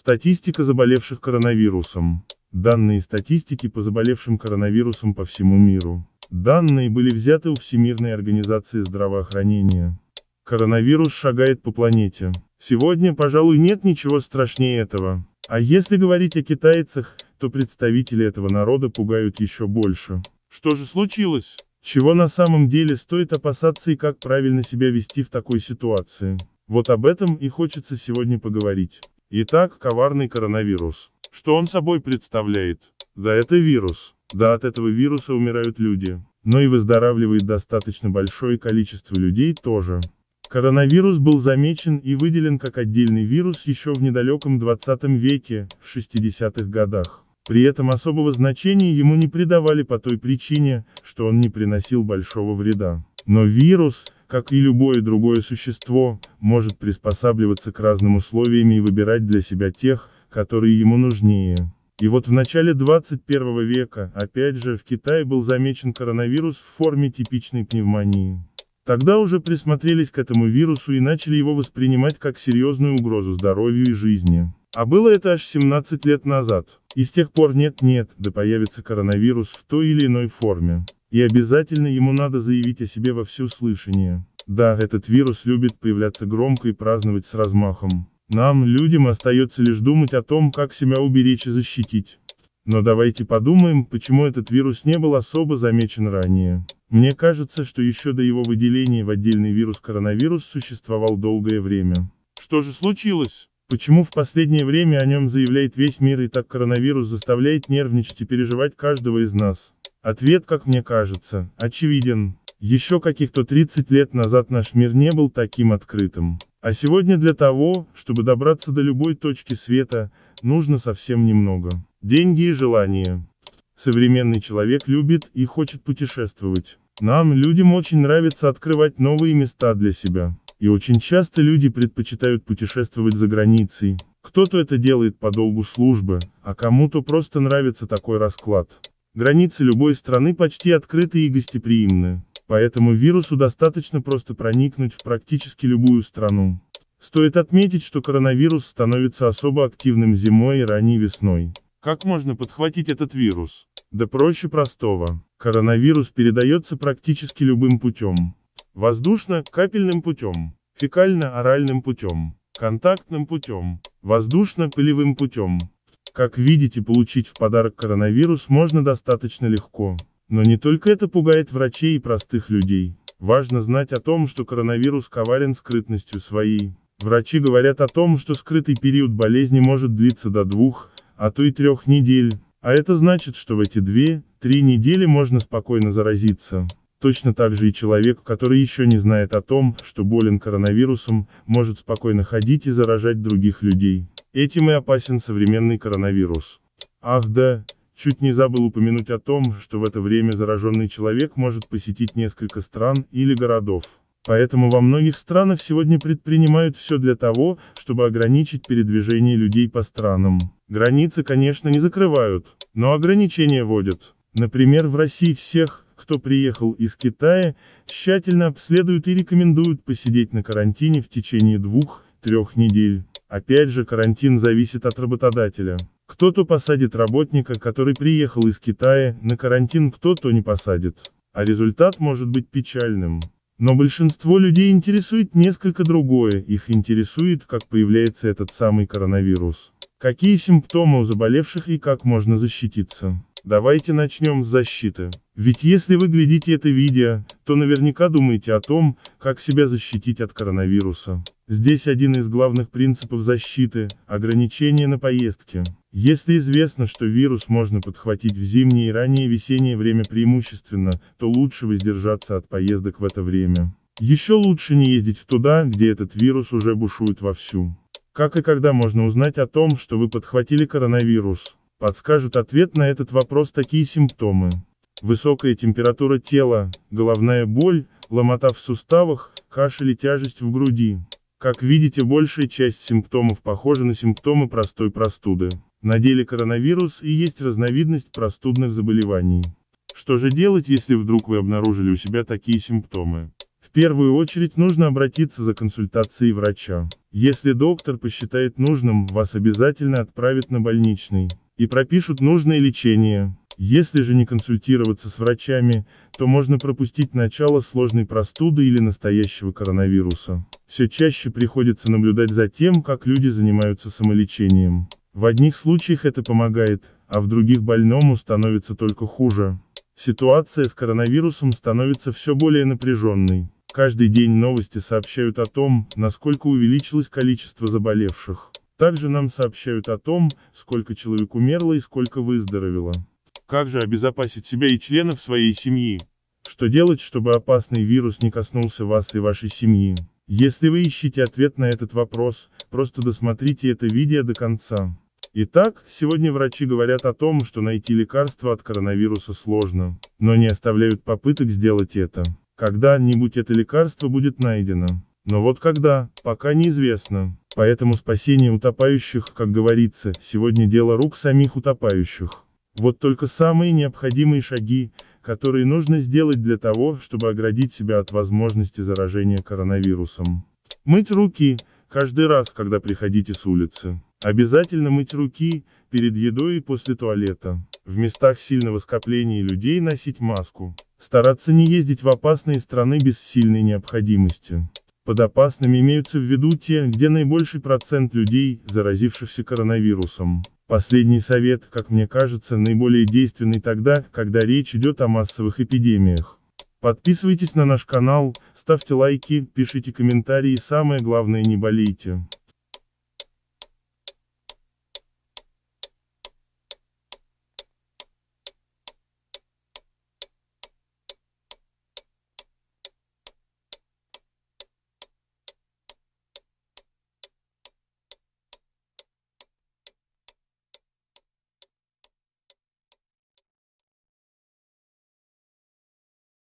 Статистика заболевших коронавирусом. Данные статистики по заболевшим коронавирусом по всему миру. Данные были взяты у Всемирной организации здравоохранения. Коронавирус шагает по планете. Сегодня, пожалуй, нет ничего страшнее этого. А если говорить о китайцах, то представители этого народа пугают еще больше. Что же случилось? Чего на самом деле стоит опасаться и как правильно себя вести в такой ситуации? Вот об этом и хочется сегодня поговорить. Итак, коварный коронавирус. Что он собой представляет? Да это вирус. Да от этого вируса умирают люди. Но и выздоравливает достаточно большое количество людей тоже. Коронавирус был замечен и выделен как отдельный вирус еще в недалеком 20 веке, в 60-х годах. При этом особого значения ему не придавали по той причине, что он не приносил большого вреда. Но вирус, как и любое другое существо, может приспосабливаться к разным условиям и выбирать для себя тех, которые ему нужнее. И вот в начале 21 века, опять же, в Китае был замечен коронавирус в форме типичной пневмонии. Тогда уже присмотрелись к этому вирусу и начали его воспринимать как серьезную угрозу здоровью и жизни. А было это аж 17 лет назад. И с тех пор нет-нет, да появится коронавирус в той или иной форме. И обязательно ему надо заявить о себе во всеуслышание. Да, этот вирус любит появляться громко и праздновать с размахом. Нам, людям, остается лишь думать о том, как себя уберечь и защитить. Но давайте подумаем, почему этот вирус не был особо замечен ранее. Мне кажется, что еще до его выделения в отдельный вирус коронавирус существовал долгое время. Что же случилось? Почему в последнее время о нем заявляет весь мир и так коронавирус заставляет нервничать и переживать каждого из нас? Ответ, как мне кажется, очевиден. Еще каких-то 30 лет назад наш мир не был таким открытым. А сегодня для того, чтобы добраться до любой точки света, нужно совсем немного. Деньги и желания. Современный человек любит и хочет путешествовать. Нам, людям, очень нравится открывать новые места для себя. И очень часто люди предпочитают путешествовать за границей. Кто-то это делает по долгу службы, а кому-то просто нравится такой расклад. Границы любой страны почти открыты и гостеприимны. Поэтому вирусу достаточно просто проникнуть в практически любую страну. Стоит отметить, что коронавирус становится особо активным зимой и ранней весной. Как можно подхватить этот вирус? Да проще простого. Коронавирус передается практически любым путем. Воздушно-капельным путем, фекально-оральным путем, контактным путем, воздушно-пылевым путем, как видите, получить в подарок коронавирус можно достаточно легко. Но не только это пугает врачей и простых людей. Важно знать о том, что коронавирус коварен скрытностью своей. Врачи говорят о том, что скрытый период болезни может длиться до двух, а то и трех недель. А это значит, что в эти две-три недели можно спокойно заразиться. Точно так же и человек, который еще не знает о том, что болен коронавирусом, может спокойно ходить и заражать других людей. Этим и опасен современный коронавирус. Ах да, чуть не забыл упомянуть о том, что в это время зараженный человек может посетить несколько стран или городов. Поэтому во многих странах сегодня предпринимают все для того, чтобы ограничить передвижение людей по странам. Границы, конечно, не закрывают, но ограничения вводят. Например, в России всех, кто приехал из Китая, тщательно обследуют и рекомендуют посидеть на карантине в течение двух-трех недель. Опять же, карантин зависит от работодателя. Кто-то посадит работника, который приехал из Китая, на карантин кто-то не посадит. А результат может быть печальным. Но большинство людей интересует несколько другое, их интересует, как появляется этот самый коронавирус. Какие симптомы у заболевших и как можно защититься. Давайте начнем с защиты. Ведь если вы глядите это видео, то наверняка думаете о том, как себя защитить от коронавируса. Здесь один из главных принципов защиты – ограничение на поездки. Если известно, что вирус можно подхватить в зимнее и раннее весеннее время преимущественно, то лучше воздержаться от поездок в это время. Еще лучше не ездить туда, где этот вирус уже бушует вовсю. Как и когда можно узнать о том, что вы подхватили коронавирус? Подскажут ответ на этот вопрос такие симптомы. Высокая температура тела, головная боль, ломота в суставах, кашель и тяжесть в груди. Как видите, большая часть симптомов похожа на симптомы простой простуды. На деле коронавирус и есть разновидность простудных заболеваний. Что же делать, если вдруг вы обнаружили у себя такие симптомы? В первую очередь нужно обратиться за консультацией врача. Если доктор посчитает нужным, вас обязательно отправят на больничный и пропишут нужное лечение. Если же не консультироваться с врачами, то можно пропустить начало сложной простуды или настоящего коронавируса. Все чаще приходится наблюдать за тем, как люди занимаются самолечением. В одних случаях это помогает, а в других больному становится только хуже. Ситуация с коронавирусом становится все более напряженной. Каждый день новости сообщают о том, насколько увеличилось количество заболевших. Также нам сообщают о том, сколько человек умерло и сколько выздоровело. Как же обезопасить себя и членов своей семьи? Что делать, чтобы опасный вирус не коснулся вас и вашей семьи? Если вы ищете ответ на этот вопрос, просто досмотрите это видео до конца. Итак, сегодня врачи говорят о том, что найти лекарство от коронавируса сложно, но не оставляют попыток сделать это. Когда-нибудь это лекарство будет найдено. Но вот когда, пока неизвестно. Поэтому спасение утопающих, как говорится, сегодня дело рук самих утопающих. Вот только самые необходимые шаги, которые нужно сделать для того, чтобы оградить себя от возможности заражения коронавирусом. Мыть руки, каждый раз, когда приходите с улицы. Обязательно мыть руки, перед едой и после туалета. В местах сильного скопления людей носить маску. Стараться не ездить в опасные страны без сильной необходимости. Под опасными имеются в виду те, где наибольший процент людей, заразившихся коронавирусом. Последний совет, как мне кажется, наиболее действенный тогда, когда речь идет о массовых эпидемиях. Подписывайтесь на наш канал, ставьте лайки, пишите комментарии и самое главное не болейте.